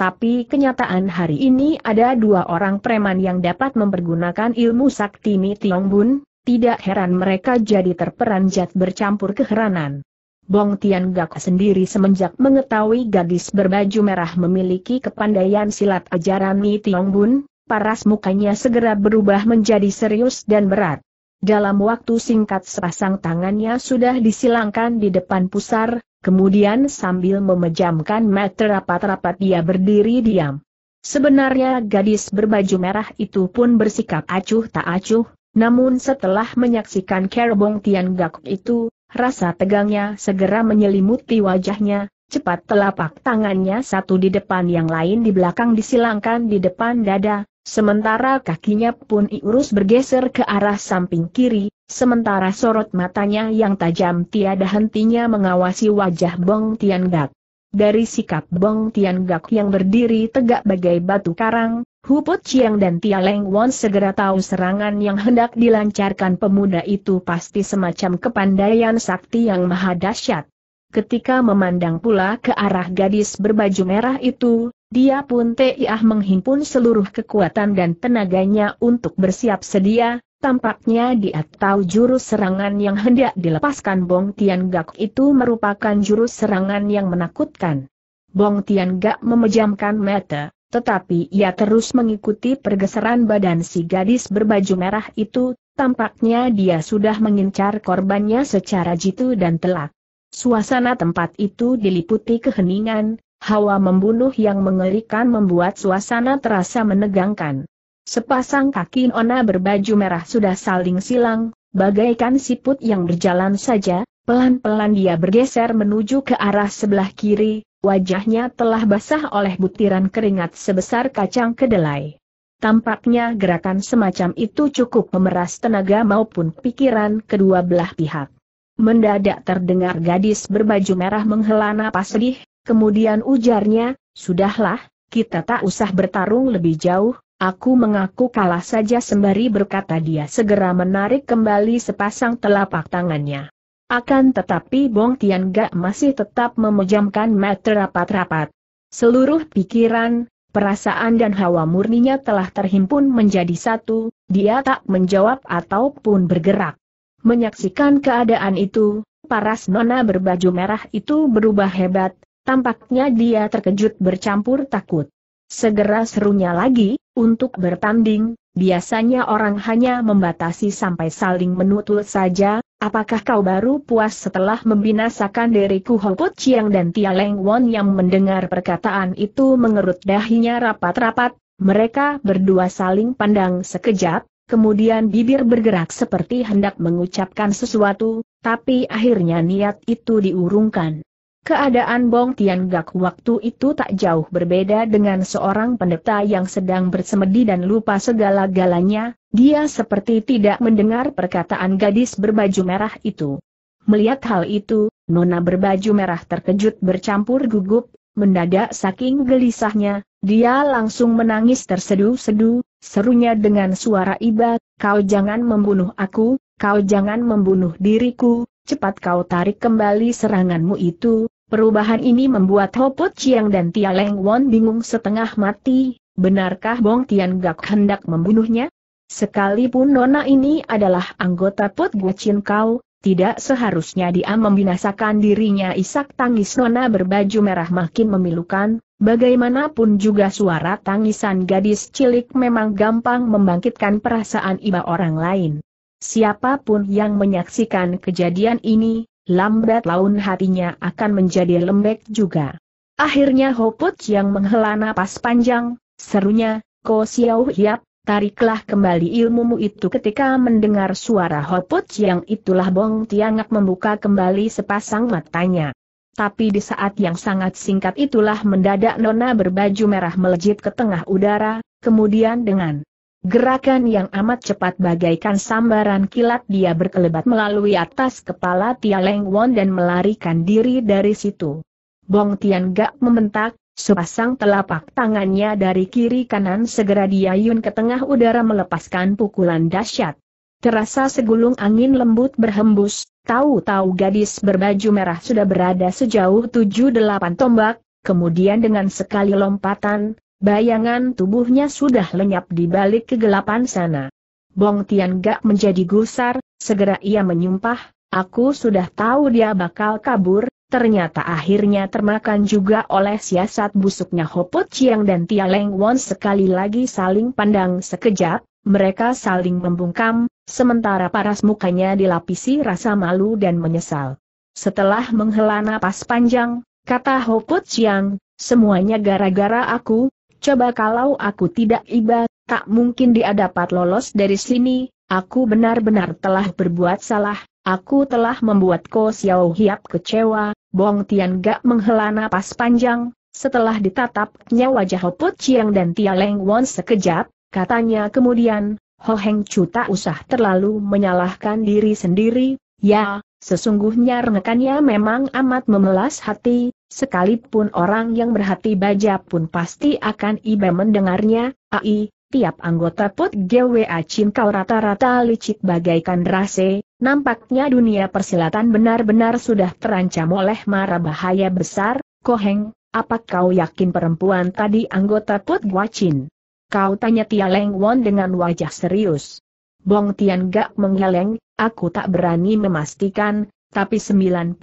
Tapi kenyataan hari ini ada dua orang preman yang dapat mempergunakan ilmu sakti Mi Tiong Bun, tidak heran mereka jadi terperanjat bercampur keheranan. Bong Tian Gak sendiri semenjak mengetahui gadis berbaju merah memiliki kepandaian silat ajaran Mi Tiong Bun, paras mukanya segera berubah menjadi serius dan berat. Dalam waktu singkat sepasang tangannya sudah disilangkan di depan pusar, Kemudian sambil memejamkan mata rapat-rapat dia berdiri diam. Sebenarnya gadis berbaju merah itu pun bersikap acuh tak acuh, namun setelah menyaksikan Kerbong Tian Gak itu, rasa tegangnya segera menyelimuti wajahnya, cepat telapak tangannya satu di depan yang lain di belakang disilangkan di depan dada, Sementara kakinya pun Iurus bergeser ke arah samping kiri, sementara sorot matanya yang tajam tiada hentinya mengawasi wajah Bong Tian Gak. Dari sikap Bong Tian Gak yang berdiri tegak bagai batu karang, Huput Chiang dan Tia Leng Won segera tahu serangan yang hendak dilancarkan pemuda itu pasti semacam kepandaian sakti yang maha dahsyat. Ketika memandang pula ke arah gadis berbaju merah itu, dia pun tiah menghimpun seluruh kekuatan dan tenaganya untuk bersiap sedia, tampaknya dia tahu jurus serangan yang hendak dilepaskan Bong Tian Gak itu merupakan jurus serangan yang menakutkan. Bong Tian Gak memejamkan mata, tetapi ia terus mengikuti pergeseran badan si gadis berbaju merah itu, tampaknya dia sudah mengincar korbannya secara jitu dan telak. Suasana tempat itu diliputi keheningan, Hawa membunuh yang mengerikan membuat suasana terasa menegangkan. Sepasang kaki Nona berbaju merah sudah saling silang, bagaikan siput yang berjalan saja, pelan-pelan dia bergeser menuju ke arah sebelah kiri, wajahnya telah basah oleh butiran keringat sebesar kacang kedelai. Tampaknya gerakan semacam itu cukup memeras tenaga maupun pikiran kedua belah pihak. Mendadak terdengar gadis berbaju merah menghela napas sedih, Kemudian ujarnya, sudahlah, kita tak usah bertarung lebih jauh, aku mengaku kalah saja sembari berkata dia segera menarik kembali sepasang telapak tangannya. Akan tetapi Bong Tian Gak masih tetap memejamkan mata rapat-rapat. Seluruh pikiran, perasaan dan hawa murninya telah terhimpun menjadi satu, dia tak menjawab ataupun bergerak. Menyaksikan keadaan itu, paras nona berbaju merah itu berubah hebat, Tampaknya dia terkejut bercampur takut. Segera serunya lagi, untuk bertanding, biasanya orang hanya membatasi sampai saling menutul saja, apakah kau baru puas setelah membinasakan diriku Hoput Chiang dan Tia Leng Won yang mendengar perkataan itu mengerut dahinya rapat-rapat, mereka berdua saling pandang sekejap, kemudian bibir bergerak seperti hendak mengucapkan sesuatu, tapi akhirnya niat itu diurungkan. Keadaan Bong Tian gak waktu itu tak jauh berbeda dengan seorang pendeta yang sedang bersemedi dan lupa segala-galanya, dia seperti tidak mendengar perkataan gadis berbaju merah itu. Melihat hal itu, Nona berbaju merah terkejut bercampur gugup, mendadak saking gelisahnya, dia langsung menangis terseduh sedu serunya dengan suara iba, kau jangan membunuh aku, kau jangan membunuh diriku, cepat kau tarik kembali seranganmu itu, perubahan ini membuat Hoput Chiang dan Tia Leng Won bingung setengah mati, benarkah Bong Tian Gak hendak membunuhnya? Sekalipun Nona ini adalah anggota Pot Guacin kau, tidak seharusnya dia membinasakan dirinya isak tangis Nona berbaju merah makin memilukan, bagaimanapun juga suara tangisan gadis cilik memang gampang membangkitkan perasaan iba orang lain. Siapapun yang menyaksikan kejadian ini, lambat laun hatinya akan menjadi lembek juga. Akhirnya Hoput yang menghela napas panjang, serunya, Ko Xiao Hiap, tariklah kembali ilmumu itu ketika mendengar suara Hoput yang itulah Bong Tiangak membuka kembali sepasang matanya. Tapi di saat yang sangat singkat itulah mendadak Nona berbaju merah melejit ke tengah udara, kemudian dengan Gerakan yang amat cepat bagaikan sambaran kilat dia berkelebat melalui atas kepala Tia Leng Won dan melarikan diri dari situ. Bong Tian Gak membentak, sepasang telapak tangannya dari kiri kanan segera diayun ke tengah udara melepaskan pukulan dahsyat. Terasa segulung angin lembut berhembus, tahu-tahu gadis berbaju merah sudah berada sejauh tujuh delapan tombak, kemudian dengan sekali lompatan, Bayangan tubuhnya sudah lenyap di balik kegelapan sana. Bong Tian Gak menjadi gusar, segera ia menyumpah, aku sudah tahu dia bakal kabur, ternyata akhirnya termakan juga oleh siasat busuknya Hoput Chiang dan Tia Leng Won sekali lagi saling pandang sekejap, mereka saling membungkam, sementara paras mukanya dilapisi rasa malu dan menyesal. Setelah menghela napas panjang, kata Hoput Chiang, semuanya gara-gara aku, Coba kalau aku tidak iba, tak mungkin dia dapat lolos dari sini, aku benar-benar telah berbuat salah, aku telah membuat Ko Xiao Hiap kecewa, Bong Tian gak menghela napas panjang, setelah ditatapnya wajah Put Chiang dan Tia Leng Won sekejap, katanya kemudian, Ho Heng Chu tak usah terlalu menyalahkan diri sendiri, ya, sesungguhnya rengekannya memang amat memelas hati, Sekalipun orang yang berhati baja pun pasti akan iba mendengarnya, ai, tiap anggota pot GWA Chin kau rata-rata licik bagaikan rase, nampaknya dunia persilatan benar-benar sudah terancam oleh mara bahaya besar, koheng, apa kau yakin perempuan tadi anggota pot Guacin? Kau tanya Tia Leng Won dengan wajah serius. Bong Tian Gak menggeleng, aku tak berani memastikan, tapi 90%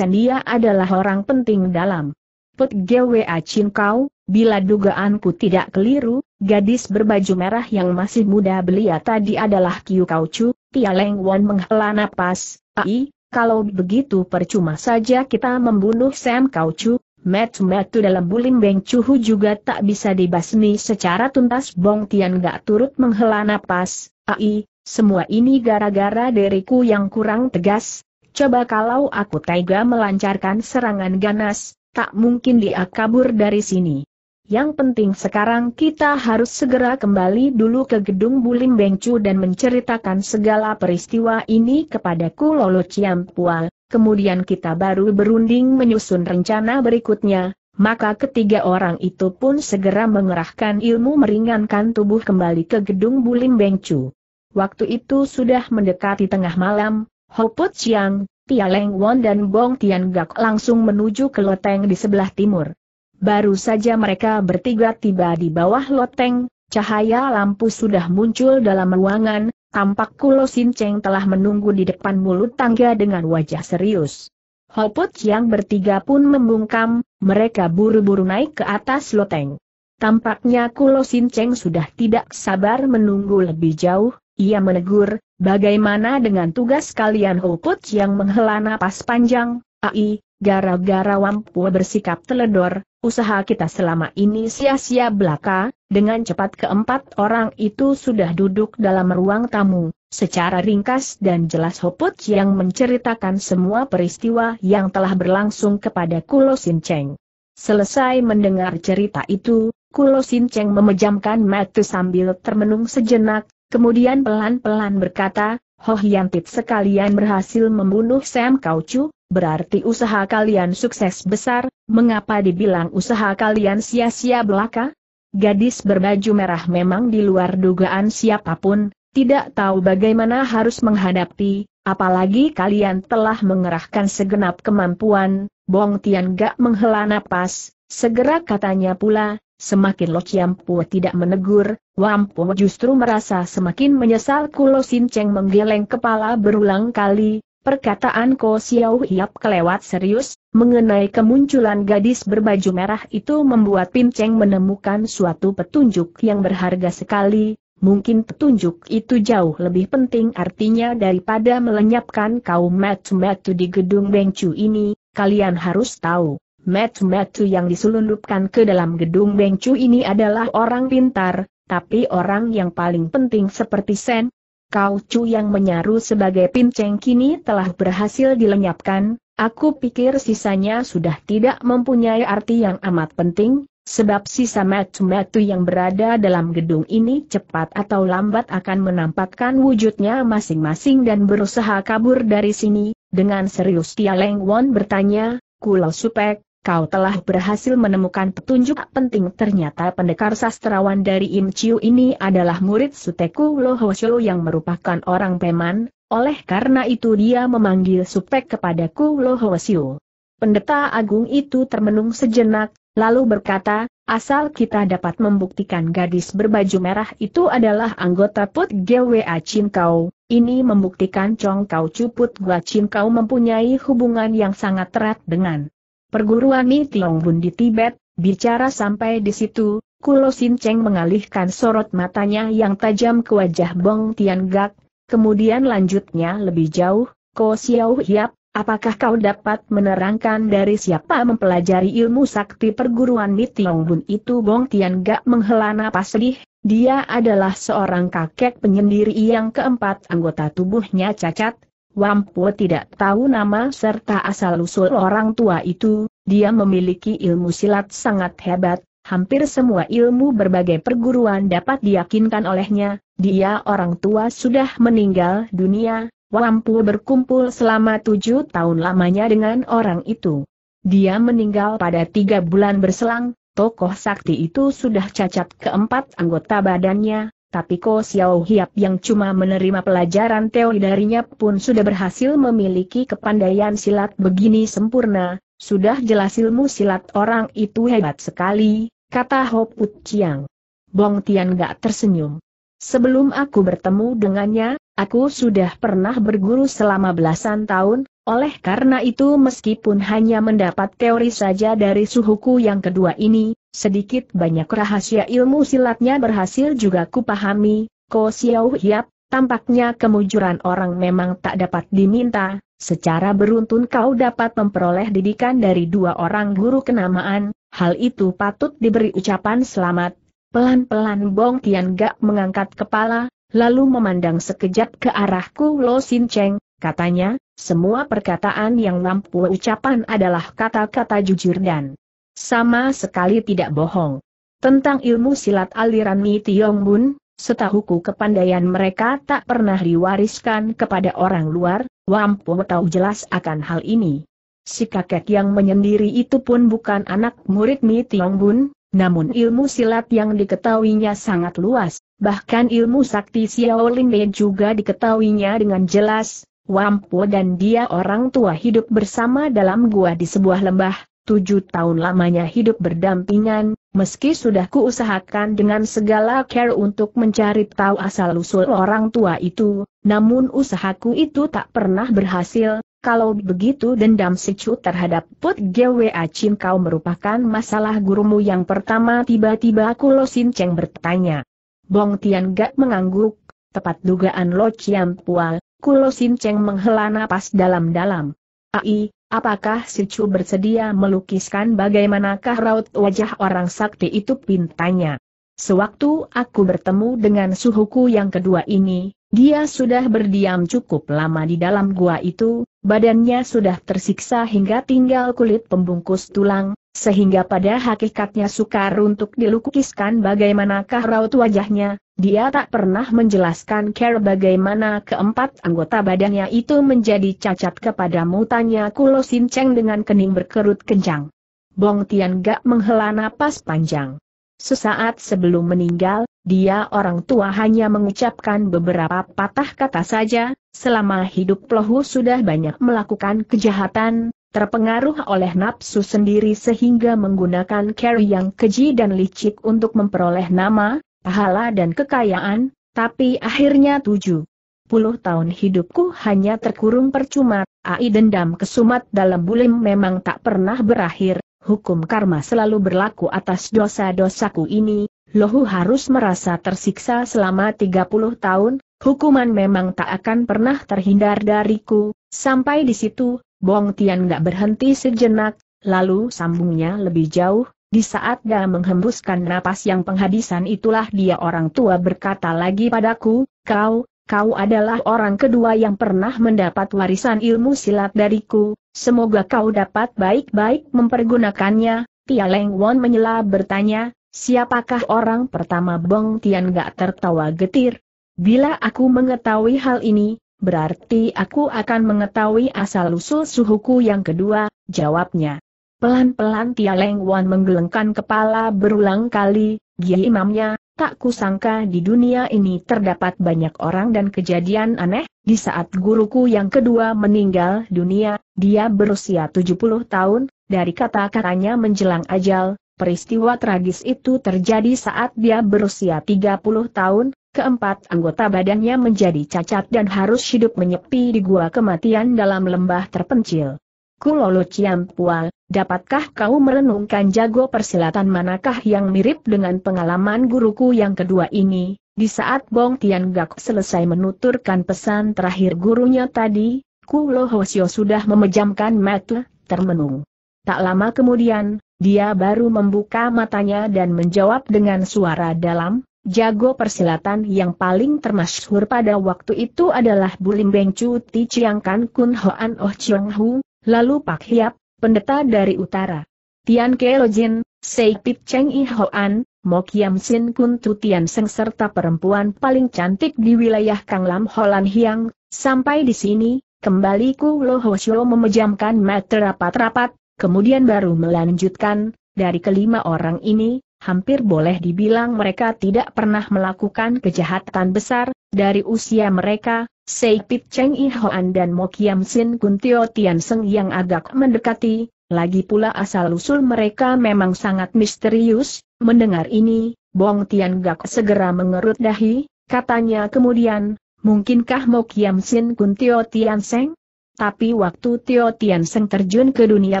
dia adalah orang penting dalam. Put GWA Chin Kau, bila dugaanku tidak keliru, gadis berbaju merah yang masih muda belia tadi adalah Kiu Kau Chu, Tia Leng Wan menghela napas, ai, kalau begitu percuma saja kita membunuh Sam Kau Chu, Metu-metu dalam bulim Beng chuhu juga tak bisa dibasmi secara tuntas Bong Tian gak turut menghela napas, ai, semua ini gara-gara deriku yang kurang tegas, Coba kalau aku tega melancarkan serangan ganas, tak mungkin dia kabur dari sini. Yang penting sekarang kita harus segera kembali dulu ke gedung Bulim Bengcu dan menceritakan segala peristiwa ini kepadaku Lolo Ciampua, kemudian kita baru berunding menyusun rencana berikutnya, maka ketiga orang itu pun segera mengerahkan ilmu meringankan tubuh kembali ke gedung Bulim Bengcu. Waktu itu sudah mendekati tengah malam, Ho Put Chiang, Tia Leng Won dan Bong Tian Gak langsung menuju ke loteng di sebelah timur. Baru saja mereka bertiga tiba di bawah loteng, cahaya lampu sudah muncul dalam ruangan, tampak Kulo Sinceng telah menunggu di depan mulut tangga dengan wajah serius. Hoput yang bertiga pun membungkam, mereka buru-buru naik ke atas loteng. Tampaknya Kulo Sinceng sudah tidak sabar menunggu lebih jauh, ia menegur, Bagaimana dengan tugas kalian Huput oh yang menghela napas panjang? Ai, gara-gara Wampua bersikap teledor, usaha kita selama ini sia-sia belaka, dengan cepat keempat orang itu sudah duduk dalam ruang tamu. Secara ringkas dan jelas Hoput oh yang menceritakan semua peristiwa yang telah berlangsung kepada Kulo Sin Cheng. Selesai mendengar cerita itu, Kulo Sin Cheng memejamkan mata sambil termenung sejenak, Kemudian pelan-pelan berkata, Ho Yantit sekalian berhasil membunuh Sam Kaucu, berarti usaha kalian sukses besar, mengapa dibilang usaha kalian sia-sia belaka? Gadis berbaju merah memang di luar dugaan siapapun, tidak tahu bagaimana harus menghadapi, apalagi kalian telah mengerahkan segenap kemampuan, Bong Tian gak menghela napas, segera katanya pula, Semakin Lo Chiampua tidak menegur, Wampua justru merasa semakin menyesal Kulo Sin Cheng menggeleng kepala berulang kali, perkataan Ko Xiao Hiap kelewat serius, mengenai kemunculan gadis berbaju merah itu membuat Pin Cheng menemukan suatu petunjuk yang berharga sekali, mungkin petunjuk itu jauh lebih penting artinya daripada melenyapkan kaum Matu-Matu di gedung Bengcu ini, kalian harus tahu. Metu-metu yang diselundupkan ke dalam gedung Bengcu ini adalah orang pintar, tapi orang yang paling penting seperti Sen, Kau Chu yang menyaru sebagai pinceng kini telah berhasil dilenyapkan, aku pikir sisanya sudah tidak mempunyai arti yang amat penting, sebab sisa metu-metu yang berada dalam gedung ini cepat atau lambat akan menampakkan wujudnya masing-masing dan berusaha kabur dari sini, dengan serius Tia Leng Won bertanya, Kulau Supek, kau telah berhasil menemukan petunjuk penting. Ternyata pendekar sastrawan dari Im Chiu ini adalah murid Suteku Lohosyo yang merupakan orang Peman, oleh karena itu dia memanggil Supek kepadaku Lohosyo. Pendeta agung itu termenung sejenak, lalu berkata, asal kita dapat membuktikan gadis berbaju merah itu adalah anggota Put GWA Cinkau, ini membuktikan Chong Kau Cuput Gua Cinkau mempunyai hubungan yang sangat erat dengan Perguruan Min Tiong Bun di Tibet, bicara sampai di situ, Kulo Sin Cheng mengalihkan sorot matanya yang tajam ke wajah Bong Tian Gak, kemudian lanjutnya lebih jauh, Ko Xiao Hiap, apakah kau dapat menerangkan dari siapa mempelajari ilmu sakti perguruan Mi Tiong Bun itu Bong Tian Gak menghela napas sedih, dia adalah seorang kakek penyendiri yang keempat anggota tubuhnya cacat, Wampu tidak tahu nama serta asal-usul orang tua itu, dia memiliki ilmu silat sangat hebat, hampir semua ilmu berbagai perguruan dapat diyakinkan olehnya, dia orang tua sudah meninggal dunia, Wampu berkumpul selama tujuh tahun lamanya dengan orang itu. Dia meninggal pada tiga bulan berselang, tokoh sakti itu sudah cacat keempat anggota badannya, tapi Ko Xiao Hiap yang cuma menerima pelajaran teori darinya pun sudah berhasil memiliki kepandaian silat begini sempurna, sudah jelas ilmu silat orang itu hebat sekali, kata Ho Put Chiang. Bong Tian gak tersenyum. Sebelum aku bertemu dengannya, aku sudah pernah berguru selama belasan tahun, oleh karena itu meskipun hanya mendapat teori saja dari suhuku yang kedua ini, sedikit banyak rahasia ilmu silatnya berhasil juga kupahami, Ko Xiao Hiap, tampaknya kemujuran orang memang tak dapat diminta, secara beruntun kau dapat memperoleh didikan dari dua orang guru kenamaan, hal itu patut diberi ucapan selamat. Pelan-pelan Bong Tian Gak mengangkat kepala, lalu memandang sekejap ke arahku Lo Sin Cheng, katanya, semua perkataan yang lampu ucapan adalah kata-kata jujur dan sama sekali tidak bohong. Tentang ilmu silat aliran Mi Tiong Bun, setahuku kepandaian mereka tak pernah diwariskan kepada orang luar, Wampu tahu jelas akan hal ini. Si kakek yang menyendiri itu pun bukan anak murid Mi Tiong Bun, namun ilmu silat yang diketahuinya sangat luas, bahkan ilmu sakti Xiaolin Mei juga diketahuinya dengan jelas, Wampu dan dia orang tua hidup bersama dalam gua di sebuah lembah, tujuh tahun lamanya hidup berdampingan, meski sudah kuusahakan dengan segala care untuk mencari tahu asal-usul orang tua itu, namun usahaku itu tak pernah berhasil, kalau begitu dendam Sicu terhadap Put GWA Chin kau merupakan masalah gurumu yang pertama tiba-tiba Kulo Cheng bertanya. Bong Tian Gak mengangguk, tepat dugaan Lo Chiam Pua, Kulo Cheng menghela napas dalam-dalam. Ai, Apakah si Chu bersedia melukiskan bagaimanakah raut wajah orang sakti itu pintanya? Sewaktu aku bertemu dengan suhuku yang kedua ini, dia sudah berdiam cukup lama di dalam gua itu, badannya sudah tersiksa hingga tinggal kulit pembungkus tulang, sehingga pada hakikatnya sukar untuk dilukiskan bagaimanakah raut wajahnya, dia tak pernah menjelaskan care bagaimana keempat anggota badannya itu menjadi cacat kepada mutanya Kulo Sinceng dengan kening berkerut kencang. Bong Tian Gak menghela napas panjang. Sesaat sebelum meninggal, dia orang tua hanya mengucapkan beberapa patah kata saja, selama hidup Lohu sudah banyak melakukan kejahatan, terpengaruh oleh nafsu sendiri sehingga menggunakan cara yang keji dan licik untuk memperoleh nama, pahala dan kekayaan, tapi akhirnya tujuh puluh tahun hidupku hanya terkurung percuma, ai dendam kesumat dalam bulim memang tak pernah berakhir, hukum karma selalu berlaku atas dosa-dosaku ini, lohu harus merasa tersiksa selama tiga puluh tahun, hukuman memang tak akan pernah terhindar dariku, sampai di situ, Bong Tian gak berhenti sejenak, lalu sambungnya lebih jauh, di saat dia menghembuskan napas yang penghabisan itulah dia orang tua berkata lagi padaku, kau, kau adalah orang kedua yang pernah mendapat warisan ilmu silat dariku, semoga kau dapat baik-baik mempergunakannya, Tia Leng Won menyela bertanya, siapakah orang pertama Bong Tian gak tertawa getir? Bila aku mengetahui hal ini, Berarti aku akan mengetahui asal-usul suhuku yang kedua, jawabnya. Pelan-pelan Tia Leng Wan menggelengkan kepala berulang kali, Gia Imamnya, tak kusangka di dunia ini terdapat banyak orang dan kejadian aneh, di saat guruku yang kedua meninggal dunia, dia berusia 70 tahun, dari kata-katanya menjelang ajal, peristiwa tragis itu terjadi saat dia berusia 30 tahun, Keempat anggota badannya menjadi cacat dan harus hidup menyepi di gua kematian dalam lembah terpencil. Kulolo Ciampual, dapatkah kau merenungkan jago persilatan manakah yang mirip dengan pengalaman guruku yang kedua ini? Di saat Bong Tian Gak selesai menuturkan pesan terakhir gurunya tadi, Kulo Hosio sudah memejamkan mata, termenung. Tak lama kemudian, dia baru membuka matanya dan menjawab dengan suara dalam, Jago persilatan yang paling termasyhur pada waktu itu adalah Bulim Beng Chu Ti Chiang Kan Kun Hoan Oh Chiang Hu, lalu Pak Hiap, pendeta dari utara. Tian Ke Lo Jin, Sei Pit Cheng I Hoan, Mo Kiam Sin Kun Tu Tian Seng serta perempuan paling cantik di wilayah Kang Lam Holan Hiang, sampai di sini, kembali Ku Lo Ho Shio memejamkan mata rapat-rapat, kemudian baru melanjutkan, dari kelima orang ini, hampir boleh dibilang mereka tidak pernah melakukan kejahatan besar, dari usia mereka, Seipit Cheng I Hoan dan Mo Kiam Sin Kun Tio Tian Seng yang agak mendekati, lagi pula asal-usul mereka memang sangat misterius, mendengar ini, Bong Tian Gak segera mengerut dahi, katanya kemudian, mungkinkah Mo Kiam Sin Kun Tio Tian Seng? Tapi waktu Tio Tian Seng terjun ke dunia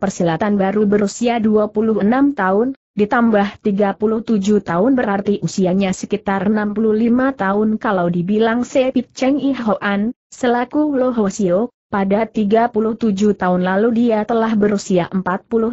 persilatan baru berusia 26 tahun, Ditambah 37 tahun berarti usianya sekitar 65 tahun kalau dibilang Sepit Cheng I Hoan, selaku Lo Sio, pada 37 tahun lalu dia telah berusia 40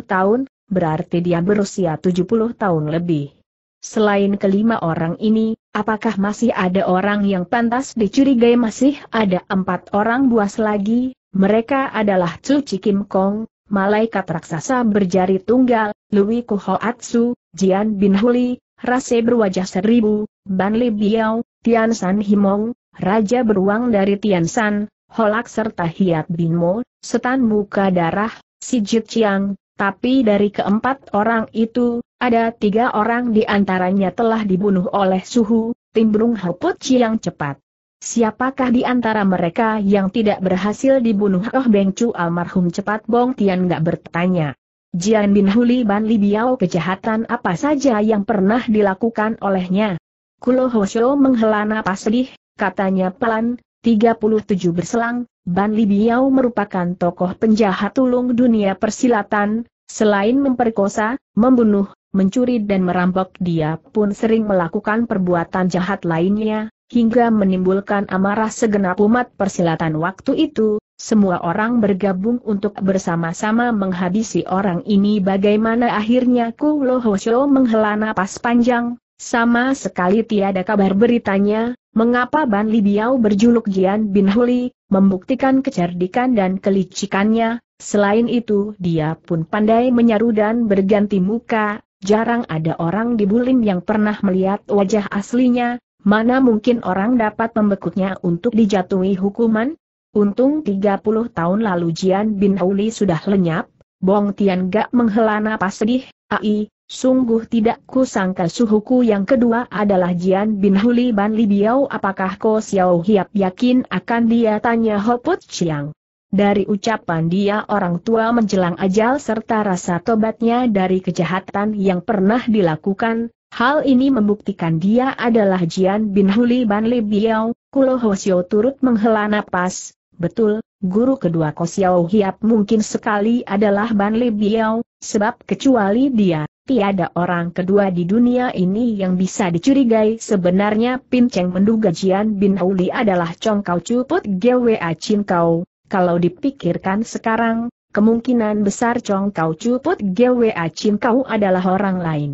tahun, berarti dia berusia 70 tahun lebih. Selain kelima orang ini, apakah masih ada orang yang pantas dicurigai masih ada empat orang buas lagi? Mereka adalah Cu Kim Kong, malaikat raksasa berjari tunggal, Lui Kuhoatsu, Jian Bin Huli, Rase berwajah seribu, Ban Li Biao, Tian San Himong, Raja beruang dari Tian San, Holak serta Hiat Bin Mo, Setan Muka Darah, Jit Chiang, tapi dari keempat orang itu, ada tiga orang di antaranya telah dibunuh oleh suhu, timbrung Hopot Chiang cepat. Siapakah di antara mereka yang tidak berhasil dibunuh Oh Beng Chu almarhum cepat Bong Tian gak bertanya. Jian Bin Huli Ban Li Biao kejahatan apa saja yang pernah dilakukan olehnya. Kulo Hosyo menghela napas sedih, katanya pelan, 37 berselang, Ban Li Biao merupakan tokoh penjahat tulung dunia persilatan, selain memperkosa, membunuh, mencuri dan merampok dia pun sering melakukan perbuatan jahat lainnya, hingga menimbulkan amarah segenap umat persilatan waktu itu, semua orang bergabung untuk bersama-sama menghabisi orang ini bagaimana akhirnya Ku Lohosho menghela napas panjang, sama sekali tiada kabar beritanya, mengapa Ban Libiao berjuluk Jian Bin Huli, membuktikan kecerdikan dan kelicikannya, selain itu dia pun pandai menyaru dan berganti muka, Jarang ada orang di Bulim yang pernah melihat wajah aslinya, Mana mungkin orang dapat membekuknya untuk dijatuhi hukuman? Untung 30 tahun lalu Jian Bin Hauli sudah lenyap, Bong Tian Gak menghela napas sedih, ai, sungguh tidak kusangka suhuku yang kedua adalah Jian Bin Huli Ban Li Biao apakah Ko Xiao Hiap yakin akan dia tanya Put Chiang. Dari ucapan dia orang tua menjelang ajal serta rasa tobatnya dari kejahatan yang pernah dilakukan, Hal ini membuktikan dia adalah Jian bin Huli Ban Li Biao, Kulo Hosio turut menghela napas, betul, guru kedua Kosiao Hiap mungkin sekali adalah Ban Li Biao, sebab kecuali dia, tiada orang kedua di dunia ini yang bisa dicurigai sebenarnya Pin Cheng menduga Jian bin Huli adalah Chong Kau Cuput Gwa Chin Kau, kalau dipikirkan sekarang, kemungkinan besar Chong Kau Cuput Gwa Chin Kau adalah orang lain.